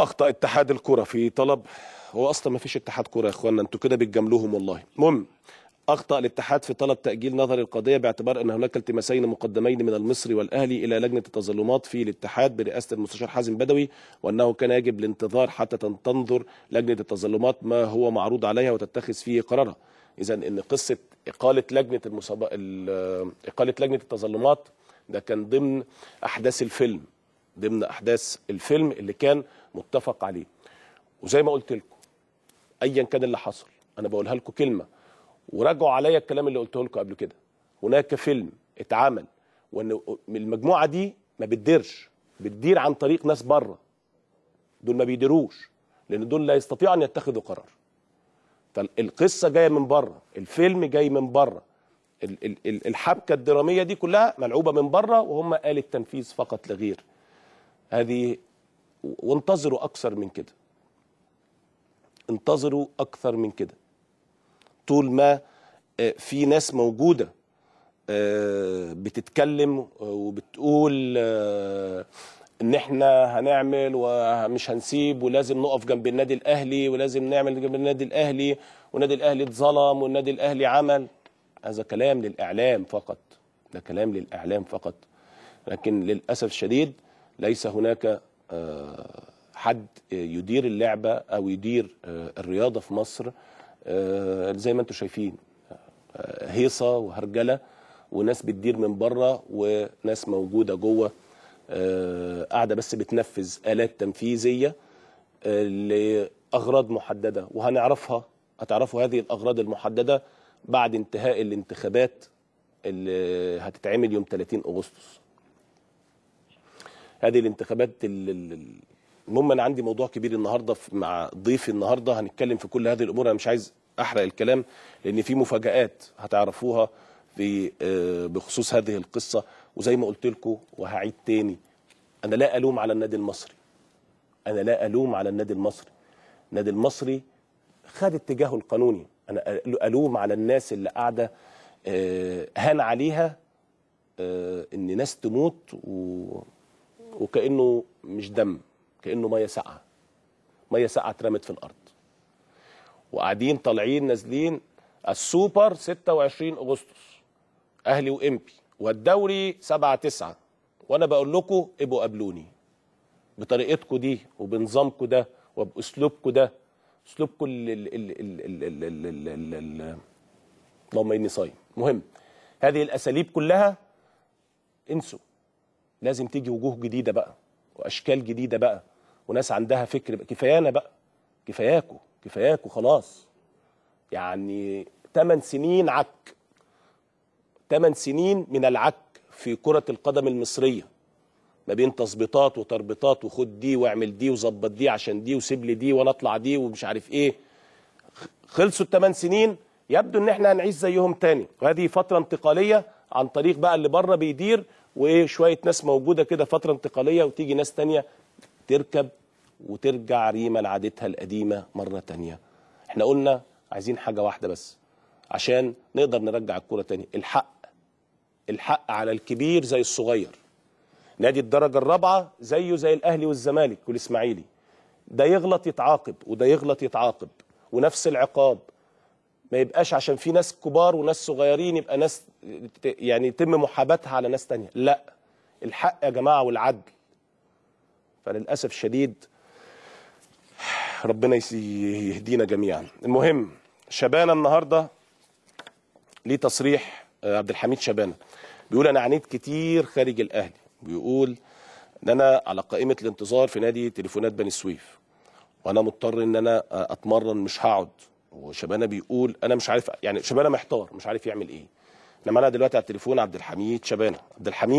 اخطا اتحاد الكره في طلب هو اصلا ما فيش اتحاد كره يا اخوانا انتوا كده بتجاملوهم والله المهم اخطا الاتحاد في طلب تاجيل نظر القضيه باعتبار ان هناك التماسين مقدمين من المصري والاهلي الى لجنه التظلمات في الاتحاد برئاسه المستشار حازم بدوي وانه كان يجب الانتظار حتى تنظر لجنه التظلمات ما هو معروض عليها وتتخذ فيه قرارها اذا ان قصه اقاله لجنه المسابقه اقاله لجنه التظلمات ده كان ضمن احداث الفيلم ضمن احداث الفيلم اللي كان متفق عليه وزي ما قلت لكم ايا كان اللي حصل انا بقولها لكم كلمه وراجعوا عليا الكلام اللي قلته لكم قبل كده هناك فيلم اتعمل وان المجموعه دي ما بتديرش بتدير عن طريق ناس بره دول ما بيديروش لان دول لا يستطيعوا ان يتخذوا قرار فالقصه جايه من بره الفيلم جاي من بره الحبكه الدراميه دي كلها ملعوبه من بره وهم آلة تنفيذ فقط لغير هذه وانتظروا اكثر من كده انتظروا اكثر من كده طول ما آه، في ناس موجوده آه، بتتكلم آه، وبتقول ان احنا هنعمل ومش هنسيب ولازم نقف جنب النادي الاهلي ولازم نعمل جنب النادي الاهلي والنادي الاهلي اتظلم والنادي الاهلي عمل هذا كلام للاعلام فقط ده كلام للاعلام فقط لكن للاسف الشديد ليس هناك آه، حد يدير اللعبه او يدير آه، الرياضه في مصر آه، زي ما انتم شايفين هيصه وهرجله وناس بتدير من بره وناس موجوده جوه قاعده بس بتنفذ الات تنفيذيه لاغراض محدده وهنعرفها هتعرفوا هذه الاغراض المحدده بعد انتهاء الانتخابات اللي هتتعمل يوم 30 اغسطس هذه الانتخابات المهم انا عندي موضوع كبير النهارده مع ضيفي النهارده هنتكلم في كل هذه الامور انا مش عايز احرق الكلام لان في مفاجات هتعرفوها في آه، بخصوص هذه القصه وزي ما قلت لكم وهعيد تاني انا لا الوم على النادي المصري انا لا الوم على النادي المصري النادي المصري خد اتجاهه القانوني انا الوم على الناس اللي قاعده آه، هان عليها آه، ان ناس تموت و وكانه مش دم كانه ميه ساقعه ميه ساقعه اترمت في الارض وقاعدين طالعين نازلين السوبر 26 اغسطس اهلي وامبي والدوري 7 9 وانا بقول لكم ابقوا قابلوني بطريقتكم دي وبنظامكم ده وباسلوبكم ده اسلوبكم ال اللهم اني صايم المهم هذه الاساليب كلها انسوا لازم تيجي وجوه جديده بقى واشكال جديده بقى وناس عندها فكر بقى كفايانا بقى كفاياكوا كفاياكوا خلاص يعني 8 سنين عك 8 سنين من العك في كرة القدم المصرية ما بين تظبيطات وتربيطات وخد دي واعمل دي وظبط دي عشان دي وسيب لي دي وانا اطلع دي ومش عارف ايه خلصوا الثمان سنين يبدو ان احنا هنعيش زيهم تاني وهذه فترة انتقالية عن طريق بقى اللي بره بيدير وايه شويه ناس موجوده كده فتره انتقاليه وتيجي ناس تانية تركب وترجع ريما لعادتها القديمه مره تانية احنا قلنا عايزين حاجه واحده بس عشان نقدر نرجع الكوره تاني الحق الحق على الكبير زي الصغير نادي الدرجه الرابعه زيه زي الاهلي والزمالك والاسماعيلي ده يغلط يتعاقب وده يغلط يتعاقب ونفس العقاب ما يبقاش عشان في ناس كبار وناس صغيرين يبقى ناس يعني يتم محاباتها على ناس تانية لا الحق يا جماعة والعدل فللأسف الشديد ربنا يهدينا جميعا المهم شبانة النهاردة ليه تصريح آه، عبد الحميد شبانة بيقول أنا عانيت كتير خارج الأهلي بيقول ان انا على قائمه الانتظار في نادي تليفونات بني سويف وانا مضطر ان انا آه، اتمرن مش هقعد وشبانه بيقول انا مش عارف يعني شبانه محتار مش عارف يعمل ايه لما انا دلوقتي على التليفون عبد الحميد شبانه عبد الحميد